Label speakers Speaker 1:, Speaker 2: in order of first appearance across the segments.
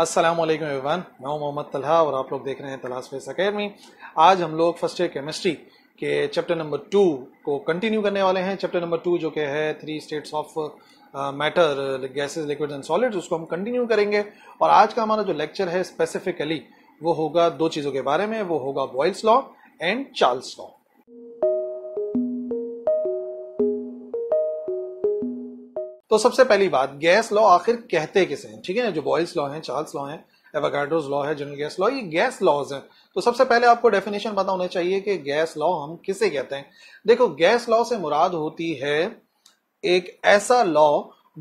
Speaker 1: Aslam everyone मैं हूं मोहम्मद तलहा और आप लोग देख रहे हैं तलाश फेस अकेडमी आज हम लोग फर्स्ट ईयर केमिस्ट्री के चैप्टर नंबर टू को कंटिन्यू करने वाले हैं चैप्टर नंबर टू जो कि है three states of matter gases liquid and solids उसको हम कंटिन्यू करेंगे और आज का हमारा जो लेक्चर है स्पेसिफिकली वो होगा दो चीज़ों के बारे में वो होगा Boyle's law and Charles law तो सबसे पहली बात गैस लॉ आखिर कहते किसे हैं ठीक है ना जो बॉयल्स लॉ है चार्ल्स लॉ है एवागार्डोज लॉ है जनरल गैस लॉ ये गैस लॉज हैं तो सबसे पहले आपको डेफिनेशन पता होना चाहिए कि गैस लॉ हम किसे कहते हैं देखो गैस लॉ से मुराद होती है एक ऐसा लॉ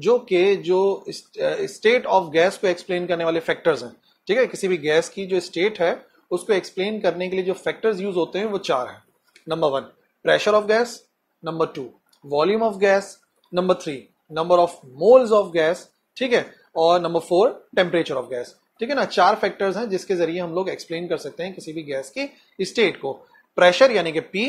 Speaker 1: जो कि जो स्टेट ऑफ गैस को एक्सप्लेन करने वाले फैक्टर्स हैं ठीक है किसी भी गैस की जो स्टेट है उसको एक्सप्लेन करने के लिए जो फैक्टर्स यूज होते हैं वो चार हैं number one pressure of gas number two volume of gas number three number of moles of gas ठीक है और number four temperature of gas ठीक है ना चार फैक्टर्स हैं जिसके जरिए हम लोग एक्सप्लेन कर सकते हैं किसी भी गैस की स्टेट को प्रेशर यानी कि पी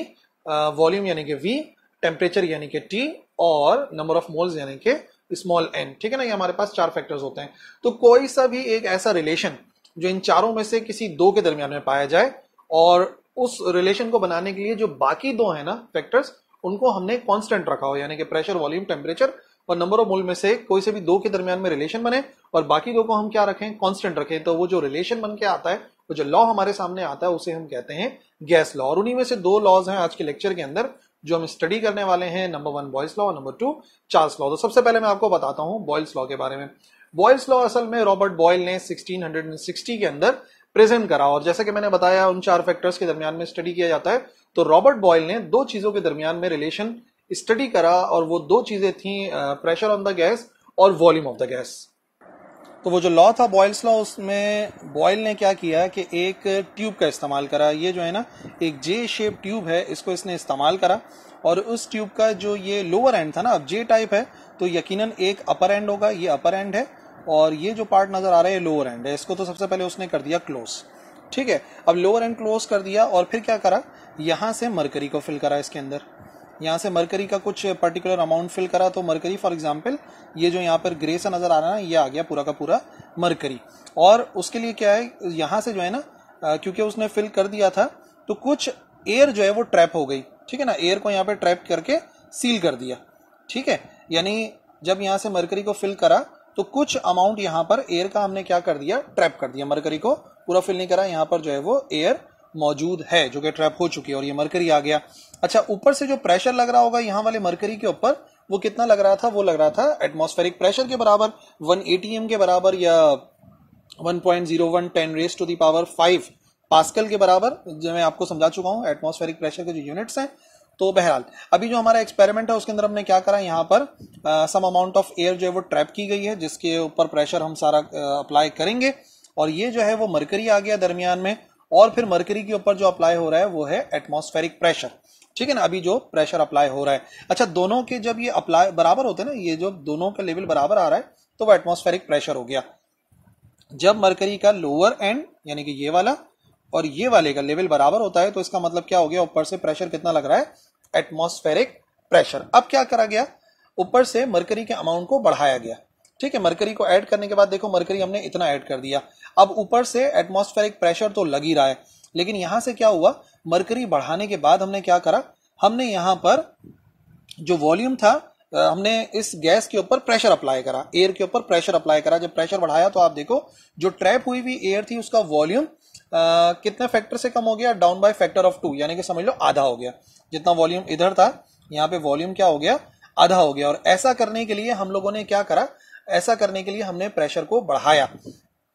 Speaker 1: वॉल्यूम यानी कि वी टेम्परेचर यानी कि टी और नंबर ऑफ मोल्स यानी कि स्मॉल एन ठीक है ना ये हमारे पास चार फैक्टर्स होते हैं तो कोई सा भी एक ऐसा रिलेशन जो इन चारों में से किसी दो के दरमियान में पाया जाए और उस रिलेशन को बनाने के लिए जो बाकी दो है ना फैक्टर्स उनको हमने कांस्टेंट रखा हो यानी कि प्रेशर वॉल्यूम टेम्परेचर और नंबर ऑफ मोल में से कोई से भी दो के दरमियान में रिलेशन बने और बाकी दो को हम क्या रखें कॉन्स्टेंट रखें तो वो जो रिलेशन बन के आता है वो जो लॉ हमारे सामने आता है उसे हम कहते हैं गैस लॉ और उन्हीं में से दो लॉज हैं आज के लेक्चर के अंदर जो हम स्टडी करने वाले हैं नंबर वन बॉयस लॉ और नंबर टू चार्ल्स लॉ तो सबसे पहले मैं आपको बताता हूँ बॉयल्स लॉ के बारे में बॉयल्स लॉ असल में रॉबर्ट बॉयल ने सिक्सटीन के अंदर प्रेजेंट करा और जैसे कि मैंने बताया उन चार फैक्टर्स के दरमियान में स्टडी किया जाता है तो रॉबर्ट बॉयल ने दो चीजों के दरमियान में रिलेशन स्टडी करा और वो दो चीज़ें थी प्रेशर ऑन द गैस और वॉल्यूम ऑफ द गैस तो वो जो लॉ था बॉयल्स लॉ उसमें बॉयल ने क्या किया कि एक ट्यूब का इस्तेमाल करा ये जो है ना एक जे शेप ट्यूब है इसको इसने इस्तेमाल करा और उस ट्यूब का जो ये लोअर एंड था ना अब जे टाइप है तो यकीनन एक अपर एंड होगा ये अपर एंड है और ये जो पार्ट नज़र आ रहा है लोअर एंड है इसको तो सबसे पहले उसने कर दिया क्लोज ठीक है अब लोअर एंड क्लोज कर दिया और फिर क्या करा यहां से मरकरी को फिल करा इसके अंदर यहाँ से मरकरी का कुछ पर्टिकुलर अमाउंट फिल करा तो मरकरी फॉर एग्जाम्पल ये जो यहाँ पर ग्रे सा नज़र आ रहा है ये आ गया पूरा का पूरा मरकरी और उसके लिए क्या है यहाँ से जो है ना क्योंकि उसने फिल कर दिया था तो कुछ एयर जो है वो ट्रैप हो गई ठीक है ना एयर को यहाँ पे ट्रैप करके सील कर दिया ठीक है यानी जब यहाँ से मरकरी को फिल करा तो कुछ अमाउंट यहाँ पर एयर का हमने क्या कर दिया ट्रैप कर दिया मरकरी को पूरा फिल नहीं करा यहाँ पर जो है वो एयर मौजूद है जो कि ट्रैप हो चुकी है और ये मरकरी आ गया अच्छा ऊपर से जो प्रेशर लग रहा होगा यहाँ वाले मरकरी के ऊपर वो कितना लग रहा था वो लग रहा था एटमोस्फेरिक प्रेशर के बराबर वन एटीएम के बराबर या one point zero one ten raise to the power five pascal के बराबर जो मैं आपको समझा चुका हूँ एटमोस्फेरिक प्रेशर के जो यूनिट्स हैं तो बहरहाल अभी जो हमारा एक्सपेरिमेंट है उसके अंदर हमने क्या करा यहाँ पर सम अमाउंट ऑफ एयर जो है वो ट्रैप की गई है जिसके ऊपर प्रेशर हम सारा अप्लाई करेंगे और ये जो है वो मरकरी आ गया दरमियान में और फिर मरकरी के ऊपर जो अप्लाई हो रहा है वो है एटमोस्फेरिक प्रेशर ठीक है ना अभी जो प्रेशर अप्लाई हो रहा है अच्छा दोनों के जब ये अप्लाई बराबर होते हैं ना ये जो दोनों का लेवल बराबर आ रहा है तो वो एटमोस्फेरिक प्रेशर हो गया जब मरकरी का लोअर एंड यानी कि ये वाला और ये वाले का लेवल बराबर होता है तो इसका मतलब क्या हो गया ऊपर से प्रेशर कितना लग रहा है एटमोस्फेरिक प्रेशर अब क्या करा गया ऊपर से मरकरी के अमाउंट को बढ़ाया गया ठीक है मरकरी को ऐड करने के बाद देखो मरकरी हमने इतना ऐड कर दिया अब ऊपर से एटमोस्फेरिक प्रेशर तो लग ही रहा है लेकिन यहां से क्या हुआ मरकरी बढ़ाने के बाद हमने क्या करा हमने यहां पर जो वॉल्यूम था हमने इस गैस के ऊपर प्रेशर अप्लाई करा एयर के ऊपर प्रेशर अप्लाई करा जब प्रेशर बढ़ाया तो आप देखो जो ट्रैप हुई हुई एयर थी उसका वॉल्यूम कितने फैक्टर से कम हो गया down by factor of two यानी कि समझ लो आधा हो गया जितना वॉल्यूम इधर था यहाँ पे वॉल्यूम क्या हो गया आधा हो गया और ऐसा करने के लिए हम लोगों ने क्या करा ऐसा करने के लिए हमने प्रेशर को बढ़ाया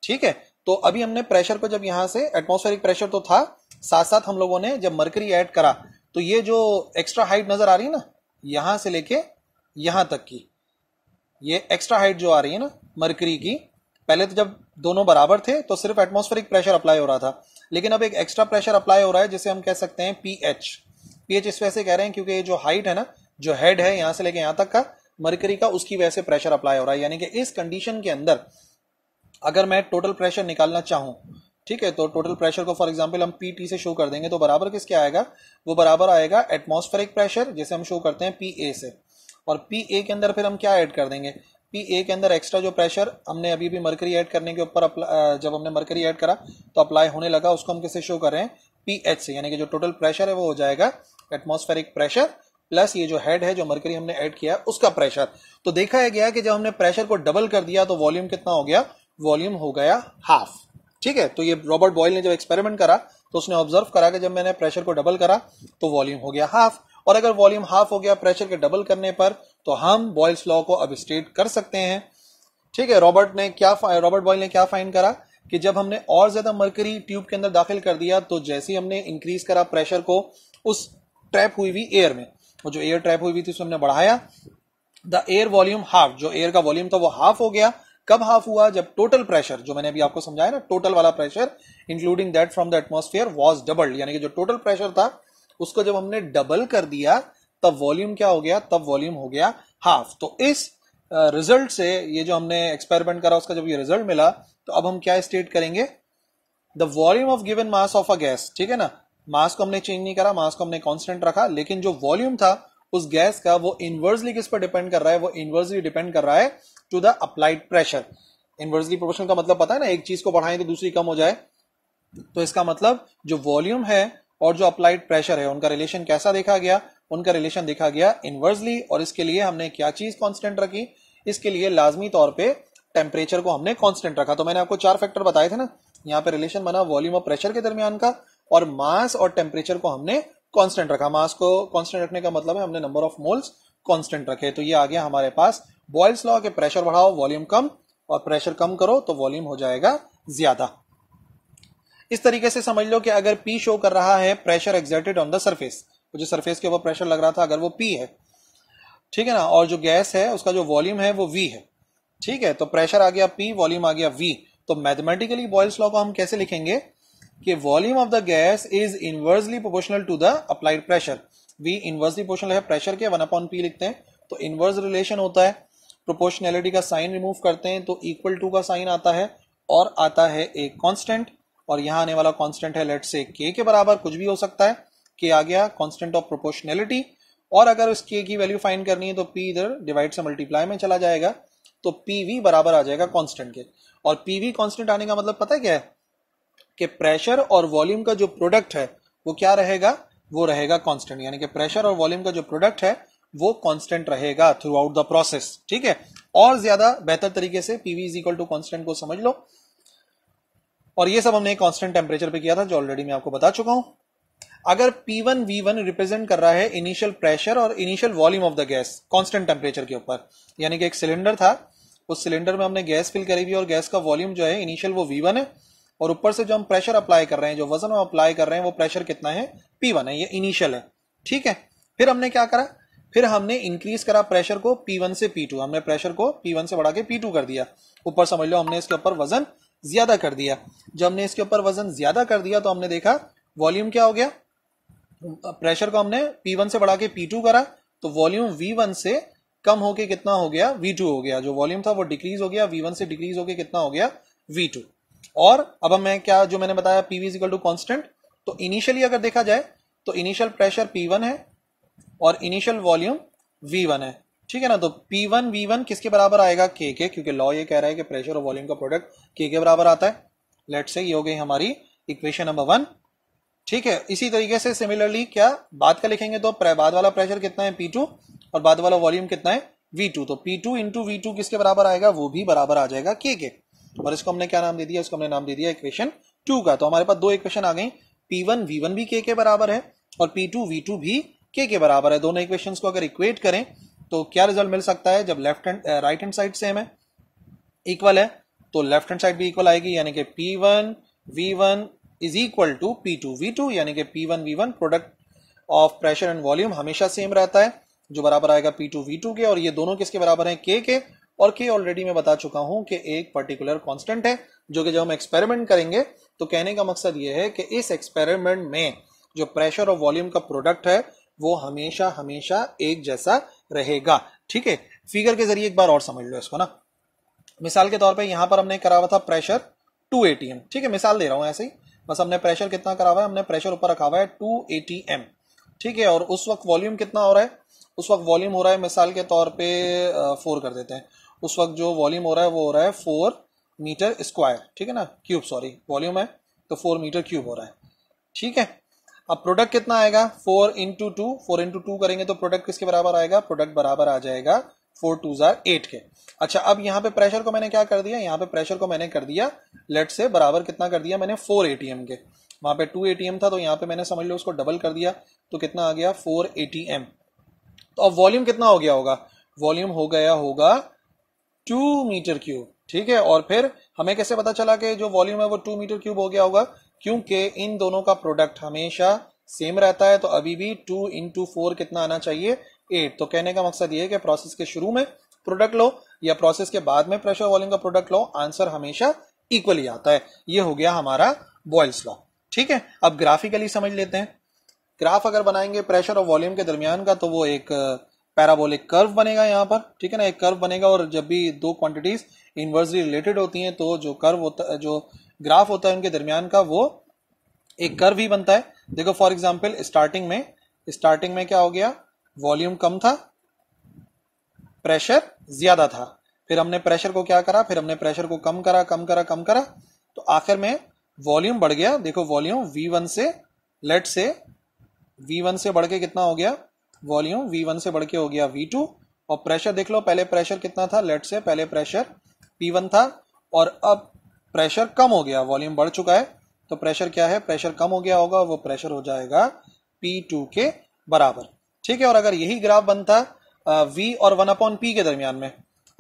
Speaker 1: ठीक है तो अभी हमने प्रेशर को जब यहां से एटमोस्फेरिक प्रेशर तो था साथ साथ हम लोगों ने जब मरकरी ऐड करा तो ये जो एक्स्ट्रा हाइट नजर आ रही है ना यहां से लेके यहां तक की ये एक्स्ट्रा हाइट जो आ रही है ना मरकरी की पहले तो जब दोनों बराबर थे तो सिर्फ एटमोस्फेरिक प्रेशर अप्लाई हो रहा था लेकिन अब एक एक्स्ट्रा प्रेशर अप्लाई हो रहा है जिसे हम कह सकते हैं पीएच पीएच इस वजह से कह रहे हैं क्योंकि ये जो हाइट है ना जो हेड है यहां से लेके यहां तक का मरकरी का उसकी वजह से प्रेशर अप्लाई हो रहा है यानी कि इस कंडीशन के अंदर अगर मैं टोटल प्रेशर निकालना चाहूं ठीक है तो टोटल प्रेशर को फॉर एग्जांपल हम पी टी से शो कर देंगे तो बराबर किसके आएगा वो बराबर आएगा एटमॉस्फेरिक प्रेशर जैसे हम शो करते हैं पी ए से और पी ए के अंदर फिर हम क्या ऐड कर देंगे पी ए के अंदर एक्स्ट्रा जो प्रेशर हमने अभी भी मरकरी ऐड करने के ऊपर जब हमने मरकरी ऐड करा तो अप्लाई होने लगा उसको हम किससे शो कर रहे हैं पी एच से यानी कि जो टोटल प्रेशर है वो हो जाएगा एटमॉस्फेरिक प्रेशर प्लस ये जो हेड है जो मरकरी हमने ऐड किया है उसका प्रेशर तो देखा है गया कि जब हमने प्रेशर को डबल कर दिया तो वॉल्यूम कितना हो गया वॉल्यूम हो गया हाफ ठीक है तो ये रॉबर्ट बॉयल ने जब एक्सपेरिमेंट करा तो उसने ऑब्जर्व करा कि जब मैंने प्रेशर को डबल करा तो वॉल्यूम हो गया हाफ और अगर वॉल्यूम हाफ हो गया प्रेशर के डबल करने पर तो हम बॉयल्स लॉ को अब स्टेट कर सकते हैं ठीक है रॉबर्ट ने क्या रॉबर्ट बॉयल ने क्या फाइन करा कि जब हमने और ज्यादा मरकरी ट्यूब के अंदर दाखिल कर दिया तो जैसे ही हमने इंक्रीज करा प्रेशर को उस ट्रैप हुई हुई एयर में वो जो एयर ट्रैप हुई हुई थी उसमें हमने बढ़ाया द एयर वॉल्यूम हाफ जो एयर का वॉल्यूम था वो हाफ हो गया कब हाफ हुआ जब टोटल प्रेशर जो मैंने अभी आपको समझाया ना टोटल वाला pressure including that from the atmosphere was doubled यानी कि जो टोटल प्रेशर था उसको जब हमने डबल कर दिया तब वॉल्यूम क्या हो गया तब वॉल्यूम हो गया हाफ तो इस रिजल्ट uh, से ये जो हमने एक्सपेरिमेंट करा उसका जब ये रिजल्ट मिला तो अब हम क्या स्टेट करेंगे the volume of given mass of a gas ठीक है ना मास को हमने चेंज नहीं करा मास को हमने कांस्टेंट रखा लेकिन जो वॉल्यूम था उस गैस का वो इन्वर्सली किस पर डिपेंड कर रहा है वो इन्वर्सली डिपेंड कर रहा है to the applied pressure inversely proportional का मतलब पता है ना एक चीज को बढ़ाएं तो दूसरी कम हो जाए तो इसका मतलब जो वॉल्यूम है और जो अप्लाइड प्रेशर है उनका रिलेशन कैसा देखा गया उनका रिलेशन देखा गया इन्वर्सली और इसके लिए हमने क्या चीज कॉन्स्टेंट रखी इसके लिए लाजमी तौर पर टेम्परेचर को हमने कॉन्स्टेंट रखा तो मैंने आपको चार फैक्टर बताए थे ना यहाँ पे रिलेशन बना वॉल्यूम और प्रेशर के दरमियान का और मास और टेम्परेचर को हमने कांस्टेंट रखा मास को कांस्टेंट रखने का मतलब है हमने नंबर ऑफ मोल्स कांस्टेंट रखे तो ये आ गया हमारे पास बॉयल्स लॉ के प्रेशर बढ़ाओ वॉल्यूम कम और प्रेशर कम करो तो वॉल्यूम हो जाएगा ज्यादा इस तरीके से समझ लो कि अगर पी शो कर रहा है pressure exerted on the surface जो सर्फेस के ऊपर प्रेशर लग रहा था अगर वो पी है ठीक है ना और जो गैस है उसका जो वॉल्यूम है वो वी है ठीक है तो प्रेशर आ गया पी वॉल्यूम आ गया वी तो मैथमेटिकली बॉयल्स लॉ को हम कैसे लिखेंगे कि volume of the gas is inversely proportional to the applied pressure V inversely proportional है प्रेशर के वन अपॉन पी लिखते हैं तो इनवर्स रिलेशन होता है प्रोपोर्शनैलिटी का साइन रिमूव करते हैं तो इक्वल टू का साइन आता है और आता है एक कांस्टेंट और यहां आने वाला कांस्टेंट है लेट से के के बराबर कुछ भी हो सकता है के आ गया कांस्टेंट ऑफ प्रोपोर्शनैलिटी और अगर उस के की वैल्यू फाइंड करनी है तो पी इधर डिवाइड से मल्टीप्लाई में चला जाएगा तो पी वी बराबर आ जाएगा कॉन्स्टेंट के और पी वी कॉन्स्टेंट आने का मतलब पता है क्या है कि प्रेशर और वॉल्यूम का जो प्रोडक्ट है वो क्या रहेगा वो रहेगा कांस्टेंट यानी कि प्रेशर और वॉल्यूम का जो प्रोडक्ट है वो कांस्टेंट रहेगा थ्रू आउट द प्रोसेस ठीक है और ज्यादा बेहतर तरीके से PV is equal to constant को समझ लो और ये सब हमने कॉन्स्टेंट टेम्परेचर पे किया था जो ऑलरेडी मैं आपको बता चुका हूं अगर P1 V1 रिप्रेजेंट कर रहा है इनिशियल प्रेशर और initial volume of the gas constant temperature के ऊपर यानी कि एक सिलेंडर था उस सिलेंडर में हमने गैस फिल करी हुई और गैस का वॉल्यूम जो है इनिशियल वो V1 है और ऊपर से जो हम प्रेशर अप्लाई कर रहे हैं जो वजन हम अप्लाई कर रहे हैं वो प्रेशर कितना है पी वन है ये इनिशियल है ठीक है फिर हमने क्या करा फिर हमने इंक्रीज करा प्रेशर को P1 से P2 हमने प्रेशर को P1 से बढ़ा के P2 कर दिया ऊपर समझ लो हमने इसके ऊपर वजन ज्यादा कर दिया जब हमने इसके ऊपर वजन ज्यादा कर दिया तो हमने देखा वॉल्यूम क्या हो गया प्रेशर को हमने P1 से बढ़ा के P2 करा तो वॉल्यूम V1 से कम होके कितना हो गया V2 हो गया जो वॉल्यूम था वो डिक्रीज हो गया V1 से डिक्रीज होके कितना हो गया टू और अब हमें क्या जो मैंने बताया पीवी टू कॉन्स्टेंट तो इनिशियली अगर देखा जाए तो इनिशियल प्रेशर पी वन है और इनिशियल वॉल्यूम वी वन है ठीक है ना तो पी वन वी वन किसके बराबर आएगा के के क्योंकि लॉ ये कह रहा है कि प्रेशर और वॉल्यूम का प्रोडक्ट के के बराबर आता है लेट से ये हो गई हमारी इक्वेशन नंबर वन ठीक है इसी तरीके से सिमिलरली क्या बाद का लिखेंगे तो बाद वाला प्रेशर कितना है पी टू और बाद वाला वॉल्यूम कितना है वी टू तो P two into V two किसके बराबर आएगा वो भी बराबर आ जाएगा के के और इसको हमने क्या नाम दे दिया इसको हमने नाम दे दिया इक्वेशन टू का तो हमारे पास दो इक्वेशन आ गई पी वन वी वन भी के के बराबर है और पी टू वी टू भी के के बराबर है दोनों इक्वेशन को अगर इक्वेट करें तो क्या रिजल्ट मिल सकता है जब left hand right hand side same है इक्वल है तो लेफ्ट हैंड साइड भी इक्वल आएगी यानी कि P one V one is equal to P two V two यानी कि P one V one product of pressure and volume हमेशा सेम रहता है जो बराबर आएगा पी टू वी टू के और ये दोनों किसके बराबर हैं के के और के ऑलरेडी मैं बता चुका हूं कि एक पर्टिकुलर कांस्टेंट है जो कि जब हम एक्सपेरिमेंट करेंगे तो कहने का मकसद ये है कि इस एक्सपेरिमेंट में जो प्रेशर और वॉल्यूम का प्रोडक्ट है वो हमेशा हमेशा एक जैसा रहेगा ठीक है फिगर के जरिए एक बार और समझ लो इसको ना मिसाल के तौर पर यहां पर हमने करा हुआ था प्रेशर टू ए ठीक है मिसाल दे रहा हूं ऐसे ही बस हमने प्रेशर कितना करा हुआ है हमने प्रेशर ऊपर रखा हुआ है टू ए ठीक है और उस वक्त वॉल्यूम कितना हो रहा है उस वक्त वॉल्यूम हो रहा है मिसाल के तौर पे फोर कर देते हैं उस वक्त जो वॉल्यूम हो रहा है वो हो रहा है फोर मीटर स्क्वायर ठीक है ना क्यूब सॉरी वॉल्यूम है तो फोर मीटर क्यूब हो रहा है ठीक है अब प्रोडक्ट कितना आएगा four into two four into two करेंगे तो प्रोडक्ट किसके बराबर आएगा प्रोडक्ट बराबर आ जाएगा फोर टू जार एट के अच्छा अब यहाँ पे प्रेशर को मैंने क्या कर दिया यहाँ पे प्रेशर को मैंने कर दिया लेट से बराबर कितना कर दिया मैंने फोर एटीएम के वहां पे टू एम था तो यहाँ पे मैंने समझ लो उसको डबल कर दिया तो कितना आ गया फोर एम तो अब वॉल्यूम कितना हो गया होगा वॉल्यूम हो गया होगा टू मीटर क्यूब ठीक है और फिर हमें कैसे पता चला कि जो वॉल्यूम है वो टू मीटर क्यूब हो गया होगा क्योंकि इन दोनों का प्रोडक्ट हमेशा सेम रहता है तो अभी भी टू इन टू फोर कितना आना चाहिए एट तो कहने का मकसद ये है कि प्रोसेस के शुरू में प्रोडक्ट लो या प्रोसेस के बाद में प्रेशर वॉल्यूम का प्रोडक्ट लो आंसर हमेशा इक्वल ही आता है ये हो गया हमारा बॉयल्स लॉ ठीक है अब ग्राफिकली समझ लेते हैं ग्राफ अगर बनाएंगे प्रेशर और वॉल्यूम के दरमियान का तो वो एक पैराबोलिक कर्व बनेगा यहाँ पर ठीक है ना एक कर्व बनेगा और जब भी दो क्वांटिटीज इनवर्सली रिलेटेड होती हैं तो जो कर्व होता है जो ग्राफ होता है उनके दरमियान का वो एक कर्व ही बनता है देखो फॉर एग्जाम्पल स्टार्टिंग में स्टार्टिंग में क्या हो गया वॉल्यूम कम था प्रेशर ज्यादा था फिर हमने प्रेशर को क्या करा फिर हमने प्रेशर को कम करा कम करा कम करा तो आखिर में वॉल्यूम बढ़ गया देखो वॉल्यूम V1 से लेट से V1 से बढ़ के कितना हो गया वॉल्यूम V1 से बढ़ के हो गया V2 और प्रेशर देख लो पहले प्रेशर कितना था लेट से पहले प्रेशर P1 था और अब प्रेशर कम हो गया वॉल्यूम बढ़ चुका है तो प्रेशर क्या है प्रेशर कम हो गया होगा वो प्रेशर हो जाएगा टू के बराबर ठीक है और अगर यही ग्राफ बनता वी और वन अपॉन पी के दरमियान में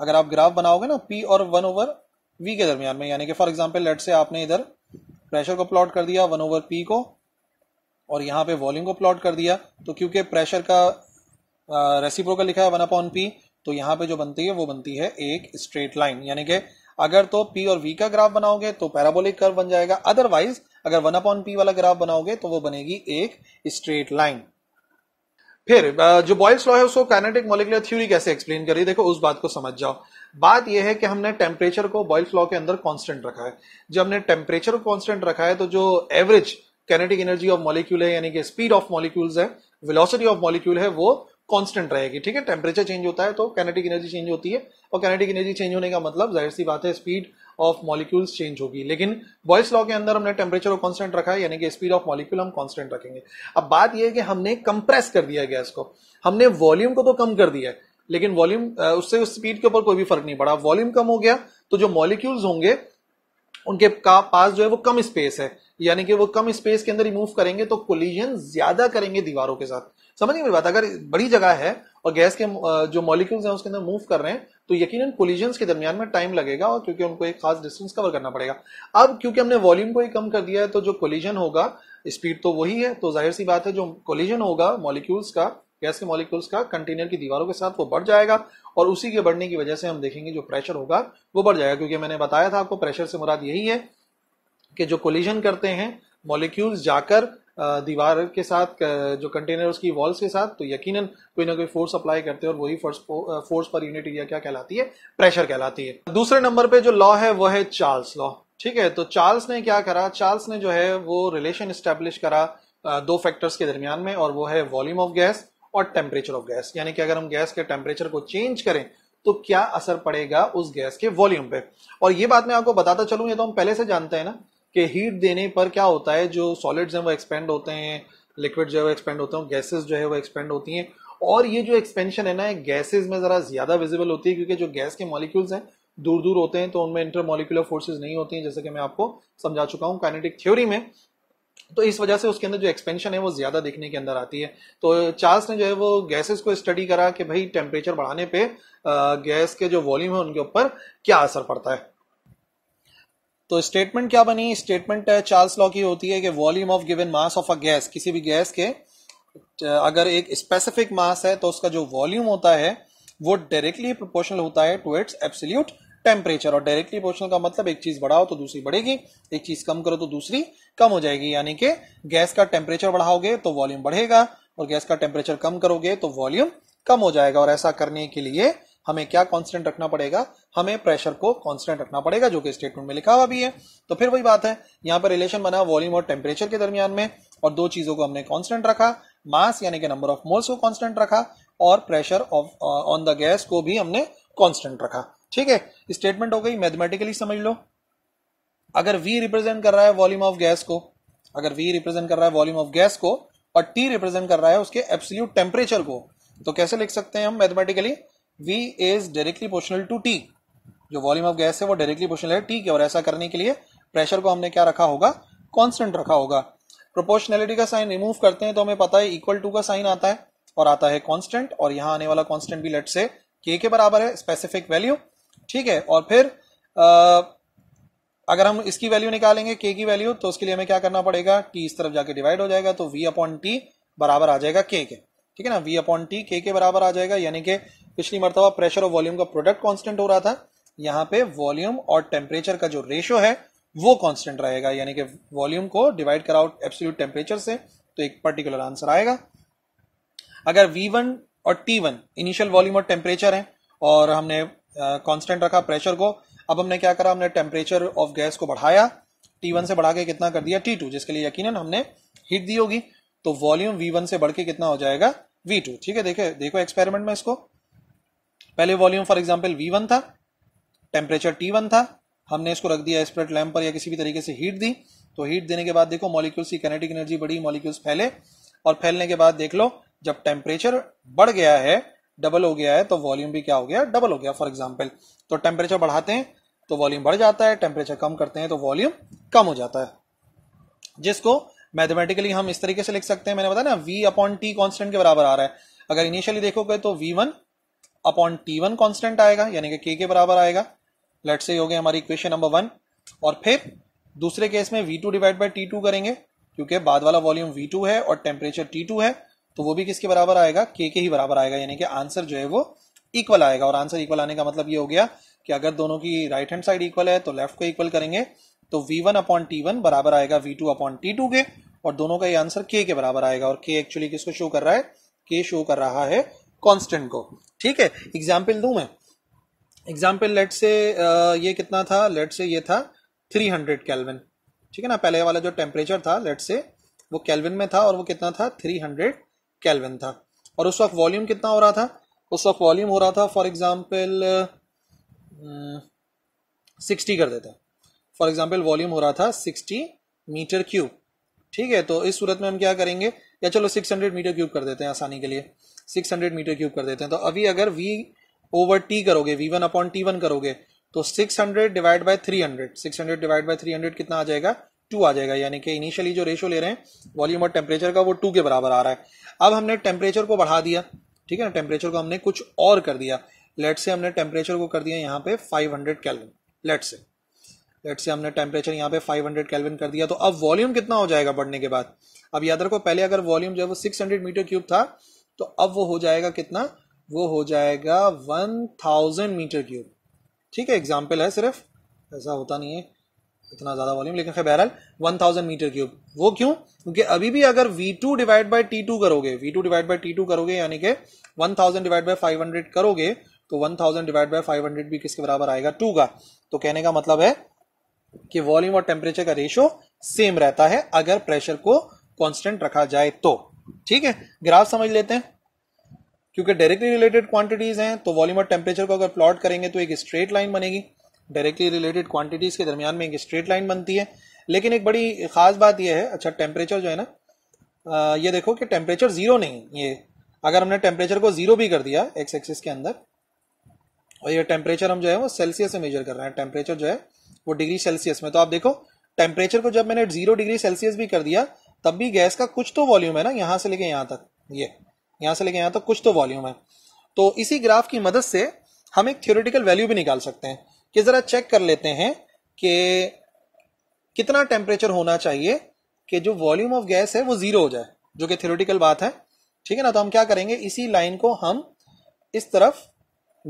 Speaker 1: अगर आप ग्राफ बनाओगे ना पी और वन ओवर वी के दरमियान में यानी कि फॉर एग्जाम्पल लेट से आपने इधर प्रेशर को प्लॉट कर दिया वन ओवर पी को और यहाँ पे वॉल्यूम को प्लॉट कर दिया तो क्योंकि प्रेशर का रेसिप्रो का लिखा है वन अपॉन पी तो यहाँ पे जो बनती है वो बनती है एक स्ट्रेट लाइन यानी कि अगर तो पी और वी का ग्राफ बनाओगे तो पैराबोलिक कर्व बन जाएगा अदरवाइज अगर वन अपॉन पी वाला ग्राफ बनाओगे तो वो बनेगी एक स्ट्रेट लाइन फिर जो बॉयल्स लॉ है उसको कैनेटिक मोलिकुलर थ्योरी कैसे एक्सप्लेन करी देखो उस बात को समझ जाओ बात यह है कि हमने टेम्परेचर को बॉयल्स लॉ के अंदर कांस्टेंट रखा है जब हमने टेम्परेचर को कांस्टेंट रखा है तो जो average kinetic energy of molecule है यानी कि स्पीड ऑफ मॉलिक्यूल्स है वेलोसिटी ऑफ मॉलिक्यूल है वो कांस्टेंट रहेगी ठीक है टेम्परेचर चेंज होता है तो कैनेटिक एनर्जी चेंज होती है और कैनेटिक एनर्जी चेंज होने का मतलब जाहिर सी बात है स्पीड ऑफ मॉलिक्यूल्स चेंज होगी लेकिन बॉयस लॉ के अंदर हमने टेम्परेचर को कांस्टेंट रखा है यानी कि स्पीड ऑफ मॉलिक्यूल हम कांस्टेंट रखेंगे अब बात यह है कि हमने कंप्रेस कर दिया गैस को हमने वॉल्यूम को तो कम कर दिया है लेकिन वॉल्यूम उससे उस स्पीड के ऊपर कोई भी फर्क नहीं पड़ा वॉल्यूम कम हो गया तो जो मॉलिक्यूल्स होंगे उनके पास जो है वो कम स्पेस है यानी कि वो कम स्पेस के अंदर ही मूव करेंगे तो कोलिजन ज्यादा करेंगे दीवारों के साथ समझिए मेरी बात अगर बड़ी जगह है और गैस के जो मॉलिक्यूल्स हैं उसके अंदर मूव कर रहे हैं तो यकीनन कोलिजन के दरमियान में टाइम लगेगा और क्योंकि उनको एक खास डिस्टेंस कवर करना पड़ेगा अब क्योंकि हमने वॉल्यूम को ही कम कर दिया है तो जो कोलिजन होगा स्पीड तो वही है तो जाहिर सी बात है जो कोलिजन होगा मॉलिक्यूल्स का गैस के मॉलिक्यूल्स का कंटेनर की दीवारों के साथ वो बढ़ जाएगा और उसी के बढ़ने की वजह से हम देखेंगे जो प्रेशर होगा वो बढ़ जाएगा क्योंकि मैंने बताया था आपको प्रेशर से मुराद यही है कि जो कोलिजन करते हैं मॉलिक्यूल्स जाकर दीवार के साथ जो कंटेनर उसकी वॉल्स के साथ तो यकीनन कोई ना कोई फोर्स अप्लाई करते हैं और वही force force per unit area क्या कहलाती है प्रेशर कहलाती है दूसरे नंबर पे जो लॉ है वह है चार्ल्स लॉ ठीक है तो चार्ल्स ने क्या करा चार्ल्स ने जो है वो रिलेशन स्टेब्लिश करा दो फैक्टर्स के दरमियान में और वो है वॉल्यूम ऑफ गैस और टेम्परेचर ऑफ गैस यानी कि अगर हम गैस के टेम्परेचर को चेंज करें तो क्या असर पड़ेगा उस गैस के वॉल्यूम पे और ये बात मैं आपको बताता चलूं ये तो हम पहले से जानते हैं ना कि हीट देने पर क्या होता है जो सॉलिड्स हैं वो एक्सपेंड होते हैं लिक्विड जो है वो एक्सपेंड होते हैं गैसेस जो है वो एक्सपेंड होती हैं और ये जो एक्सपेंशन है ना गैसेज में ज़रा ज़्यादा विजिबल होती है क्योंकि जो गैस के मॉलिक्यूल्स हैं दूर दूर होते हैं तो उनमें इंटर मोलिकुलर फोर्सेज नहीं होती हैं जैसे कि मैं आपको समझा चुका हूँ काइनेटिक थ्योरी में तो इस वजह से उसके अंदर जो एक्सपेंशन है वो ज्यादा देखने के अंदर आती है तो चार्ल्स ने जो है वो गैसेस को स्टडी करा कि भाई टेम्परेचर बढ़ाने पे गैस के जो वॉल्यूम है उनके ऊपर क्या असर पड़ता है तो स्टेटमेंट क्या बनी स्टेटमेंट चार्ल्स लॉ की होती है कि volume of given mass of a gas किसी भी गैस के uh, अगर एक स्पेसिफिक मास है तो उसका जो वॉल्यूम होता है वो डायरेक्टली प्रोपोर्शनल होता है टू इट्स एब्सोल्यूट टेम्परेचर और डायरेक्टली प्रोपोर्शनल का मतलब एक चीज बढ़ाओ तो दूसरी बढ़ेगी एक चीज कम करो तो दूसरी कम हो जाएगी यानी कि गैस का टेम्परेचर बढ़ाओगे तो वॉल्यूम बढ़ेगा और गैस का टेम्परेचर कम करोगे तो वॉल्यूम कम हो जाएगा और ऐसा करने के लिए हमें क्या कॉन्स्टेंट रखना पड़ेगा हमें प्रेशर को कांस्टेंट रखना पड़ेगा जो कि स्टेटमेंट में लिखा हुआ भी है तो फिर वही बात है यहाँ पर रिलेशन बना वॉल्यूम और टेम्परेचर के दरमियान में और दो चीजों को हमने कांस्टेंट रखा मास यानी कि नंबर ऑफ मोल्स को कांस्टेंट रखा और pressure of on the gas को भी हमने कॉन्स्टेंट रखा ठीक है स्टेटमेंट हो गई मैथमेटिकली समझ लो अगर वी रिप्रेजेंट कर रहा है वॉल्यूम ऑफ गैस को अगर वी रिप्रेजेंट कर रहा है वॉल्यूम ऑफ गैस को और टी रिप्रेजेंट कर रहा है उसके एब्सोल्यूट टेम्परेचर को तो कैसे लिख सकते हैं हम mathematically V is directly proportional to T जो वॉल्यूम ऑफ गैस है वो डायरेक्टली प्रोपोर्शनल है टी के और ऐसा करने के लिए प्रेशर को हमने क्या रखा होगा कॉन्स्टेंट रखा होगा प्रोपोर्शनैलिटी का साइन रिमूव करते हैं तो हमें पता है इक्वल टू का साइन आता है और आता है कांस्टेंट और यहाँ आने वाला कांस्टेंट भी लेट से के के बराबर है स्पेसिफिक वैल्यू ठीक है और फिर आ, अगर हम इसकी वैल्यू निकालेंगे के की वैल्यू तो उसके लिए हमें क्या करना पड़ेगा टी इस तरफ जाके डिवाइड हो जाएगा तो वी अपॉन टी बराबर आ जाएगा के के ठीक है ना वी अपॉन टी के के बराबर आ जाएगा यानी कि पिछली मरतबा प्रेशर और वॉल्यूम का प्रोडक्ट कॉन्स्टेंट हो रहा था यहां पे वॉल्यूम और टेम्परेचर का जो रेशियो है वो कांस्टेंट रहेगा यानी कि वॉल्यूम को डिवाइड कराओ एब्सोल्यूट टेम्परेचर से तो एक पर्टिकुलर आंसर आएगा अगर वी वन और टी वन इनिशियल वॉल्यूम और टेम्परेचर है और हमने कांस्टेंट रखा प्रेशर को अब हमने क्या करा हमने टेम्परेचर ऑफ गैस को बढ़ाया टी से बढ़ा के कितना कर दिया टी जिसके लिए यकीन हमने हीट दी होगी तो वॉल्यूम वी से बढ़ के कितना हो जाएगा वी ठीक है देखे देखो एक्सपेरिमेंट में इसको पहले वॉल्यूम फॉर एग्जाम्पल V1 था टेम्परेचर टी वन था हमने इसको रख दिया स्प्रेड लैम्प पर या किसी भी तरीके से हीट दी तो हीट देने के बाद देखो मॉलिक्यूल्स की कैनेटिक एनर्जी बढ़ी मॉलिक्यूल्स फैले और फैलने के बाद देख लो जब टेम्परेचर बढ़ गया है डबल हो गया है तो वॉल्यूम भी क्या हो गया डबल हो गया फॉर एग्जाम्पल तो टेम्परेचर बढ़ाते हैं तो वॉल्यूम बढ़ जाता है टेम्परेचर कम करते हैं तो वॉल्यूम कम हो जाता है जिसको मैथमेटिकली हम इस तरीके से लिख सकते हैं मैंने बताया ना वी अपॉन टी कॉन्स्टेंट के बराबर आ रहा है अगर इनिशियली देखोगे तो V one upon T one constant आएगा यानी कि के के बराबर आएगा लेट से हो गया हमारी इक्वेशन नंबर वन और फिर दूसरे केस में V two divide by two करेंगे क्योंकि बाद वाला वॉल्यूम वी टू है और टेम्परेचर टी टू है तो वो भी किसके बराबर आएगा के के ही बराबर आएगा यानी कि आंसर जो है वो इक्वल आएगा और आंसर इक्वल आने का मतलब ये हो गया कि अगर दोनों की राइट हैंड साइड इक्वल है तो लेफ्ट को इक्वल करेंगे तो V one upon T one बराबर आएगा V two upon T two के और दोनों का ये आंसर के के बराबर आएगा और के एक्चुअली किसको शो कर रहा है के शो कर रहा है कॉन्स्टेंट को ठीक है एग्जाम्पल दू मैं एग्जाम्पल लेट से ये कितना था लेट से ये था 300 हंड्रेड कैलविन ठीक है ना पहले वाला जो टेम्परेचर था लेट से वो कैलविन में था और वो कितना था 300 हंड्रेड कैलविन था और उस वक्त वॉल्यूम कितना हो रहा था उस वक्त वॉल्यूम हो रहा था फॉर एग्जाम्पल सिक्सटी कर देते हैं फॉर एग्जाम्पल वॉल्यूम हो रहा था सिक्सटी मीटर क्यूब ठीक है तो इस सूरत में हम क्या करेंगे या चलो सिक्स हंड्रेड मीटर क्यूब कर देते हैं आसानी के लिए सिक्स हंड्रेड मीटर क्यूब कर देते हैं तो अभी अगर वी ओवर टी करोगे V one upon T one करोगे तो 600 divide by six hundred divide by three hundred कितना आ जाएगा टू आ जाएगा यानी कि इनिशियली जो रेशो ले रहे हैं वॉल्यूम और टेम्परेचर का वो टू के बराबर आ रहा है अब हमने टेम्परेचर को बढ़ा दिया ठीक है ना टेम्परेचर को हमने कुछ और कर दिया लेट से हमने टेम्परेचर को कर दिया यहाँ पे five hundred kelvin let say let say हमने टेम्परेचर यहाँ पे फाइव हंड्रेड कैलविन कर दिया तो अब वॉल्यूम कितना हो जाएगा बढ़ने के बाद अब याद रखो पहले अगर वॉल्यूम जो है वो हंड्रेड मीटर क्यूब था तो अब वो हो जाएगा कितना वो हो जाएगा वन थाउजेंड मीटर क्यूब ठीक है एग्जाम्पल है सिर्फ ऐसा होता नहीं है इतना ज़्यादा वॉल्यूम लेकिन खैर बहरहाल वन थाउजेंड मीटर क्यूब वो क्यों क्योंकि अभी भी अगर V two divide by T two करोगे V two divide by T two करोगे यानी कि one thousand divide by five hundred करोगे तो one thousand divide by five hundred भी किसके बराबर आएगा टू का तो कहने का मतलब है कि वॉल्यूम और टेम्परेचर का रेशियो सेम रहता है अगर प्रेशर को कॉन्स्टेंट रखा जाए तो ठीक है ग्राफ समझ लेते हैं क्योंकि डायरेक्टली रिलेटेड क्वांटिटीज हैं तो वॉल्यूम और टेम्परेचर को अगर प्लॉट करेंगे तो एक स्ट्रेट लाइन बनेगी डायरेक्टली रिलेटेड क्वांटिटीज के दरमियान में एक स्ट्रेट लाइन बनती है लेकिन एक बड़ी खास बात यह है अच्छा टेम्परेचर जो है ना ये देखो कि टेम्परेचर जीरो नहीं ये अगर हमने टेम्परेचर को जीरो भी कर दिया एक्स एक्सिस के अंदर और ये टेम्परेचर हम जो है वो सेल्सियस में मेजर कर रहे हैं टेम्परेचर जो है वो डिग्री सेल्सियस में तो आप देखो टेम्परेचर को जब मैंने जीरो डिग्री सेल्सियस भी कर दिया तब भी गैस का कुछ तो वॉल्यूम है ना यहां से लेके यहां तक ये यह। यहां से लेके यहां तक तो कुछ तो वॉल्यूम है तो इसी ग्राफ की मदद से हम एक थियोरिटिकल वैल्यू भी निकाल सकते हैं कि ज़रा चेक कर लेते हैं कि कितना टेम्परेचर होना चाहिए कि जो वॉल्यूम ऑफ गैस है वो ज़ीरो हो जाए जो कि थियोरिटिकल बात है ठीक है ना तो हम क्या करेंगे इसी लाइन को हम इस तरफ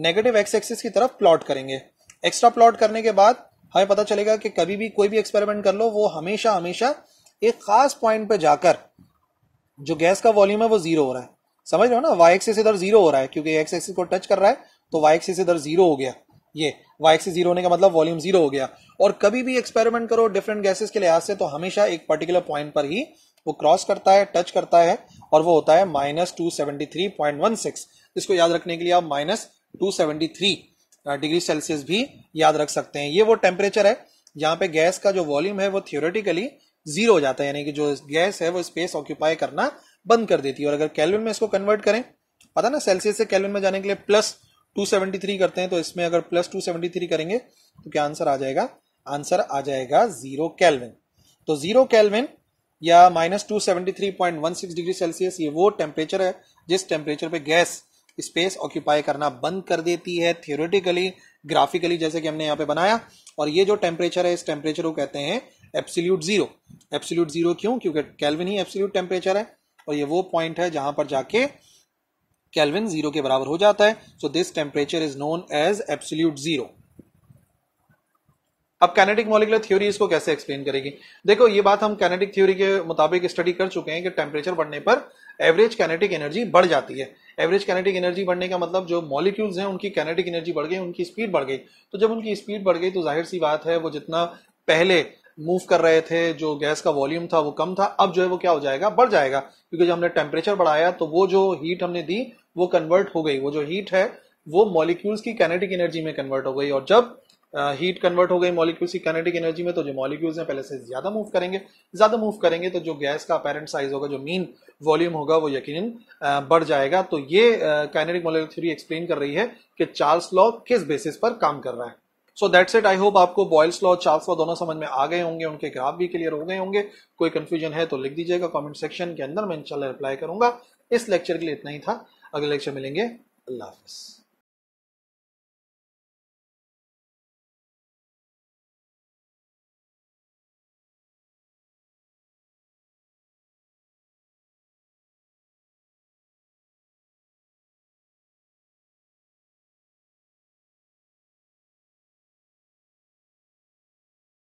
Speaker 1: नेगेटिव एक्स एक्सिस की तरफ प्लॉट करेंगे एक्स्ट्रा प्लॉट करने के बाद हमें पता चलेगा कि कभी भी कोई भी एक्सपेरिमेंट कर लो वो हमेशा हमेशा एक खास पॉइंट पर जाकर जो गैस का वॉल्यूम है वो जीरो हो रहा है समझ रहे हो ना वाई एक्सेस इधर जीरो हो रहा है क्योंकि एक्स एक्सिस को टच कर रहा है तो वाई एक्सेस इधर जीरो हो गया ये वाई एक्सेस जीरो होने का मतलब वॉल्यूम जीरो हो गया और कभी भी एक्सपेरिमेंट करो डिफरेंट गैसेस के लिहाज से तो हमेशा एक पर्टिकुलर पॉइंट पर ही वो क्रॉस करता है टच करता है और वो होता है minus two seventy three point one six इसको याद रखने के लिए आप minus two seventy three degree Celsius भी याद रख सकते हैं ये वो टेम्परेचर है जहाँ पे गैस का जो वॉल्यूम है वो थियोरेटिकली जीरो हो जाता है यानी कि जो गैस है वो स्पेस ऑक्यूपाई करना बंद कर देती है और अगर कैलविन में इसको कन्वर्ट करें पता ना सेल्सियस से कैलविन में जाने के लिए प्लस 273 करते हैं तो इसमें अगर प्लस 273 करेंगे तो क्या आंसर आ जाएगा आंसर आ जाएगा जीरो कैलविन तो जीरो कैलविन या माइनस टू डिग्री सेल्सियस ये वो टेम्परेचर है जिस टेम्परेचर पे गैस स्पेस ऑक्यूपाई करना बंद कर देती है थियोरेटिकली ग्राफिकली जैसे कि हमने यहाँ पे बनाया और ये जो टेम्परेचर है इस टेम्परेचर को कहते हैं एप्सिल्यूट जीरो एप्सिल्यूट जीरो क्यों क्योंकि कैलविन ही एप्सिल्यूट टेम्परेचर है और ये वो पॉइंट है जहां पर जाके कैलविन जीरो के बराबर हो जाता है so this temperature is known as absolute zero अब कैनेटिक मॉलिकुलर थ्योरी इसको कैसे एक्सप्लेन करेगी देखो ये बात हम कैनेटिक थ्योरी के मुताबिक स्टडी कर चुके हैं कि टेम्परेचर बढ़ने पर एवरेज कैनेटिक एनर्जी बढ़ जाती है एवरेज कैनेटिक एनर्जी बढ़ने का मतलब जो मॉलिक्यूल्स हैं उनकी कैनेटिक एनर्जी बढ़ गई उनकी स्पीड बढ़ गई तो जब उनकी स्पीड बढ़ गई तो जाहिर सी बात है वो जितना पहले मूव कर रहे थे जो गैस का वॉल्यूम था वो कम था अब जो है वो क्या हो जाएगा बढ़ जाएगा क्योंकि जब हमने टेम्परेचर बढ़ाया तो वो जो हीट हमने दी वो कन्वर्ट हो गई वो जो हीट है वो मॉलिक्यूल्स की कैनेटिक एनर्जी में कन्वर्ट हो गई और जब हीट uh, कन्वर्ट हो गई मॉलिक्यूल्स की कैनेटिक एनर्जी में तो जो मॉलिक्यूल्स हैं पहले से ज्यादा मूव करेंगे ज्यादा मूव करेंगे तो जो गैस का अपेरेंट साइज होगा जो मीन वॉल्यूम होगा वो यकीन uh, बढ़ जाएगा तो ये कैनेटिक मॉलिक्यूल थ्योरी एक्सप्लेन कर रही है कि चार्ल्स लॉ किस बेसिस पर काम कर रहा है so that's it I hope आपको बॉयल्स लॉ और चार्ल्स लॉ दोनों समझ में आ गए होंगे उनके ग्राफ भी क्लियर हो गए होंगे कोई कंफ्यूजन है तो लिख दीजिएगा कमेंट सेक्शन के अंदर मैं इंशाल्लाह रिप्लाई करूंगा इस लेक्चर के लिए इतना ही था अगले लेक्चर मिलेंगे अल्लाह हाफिज़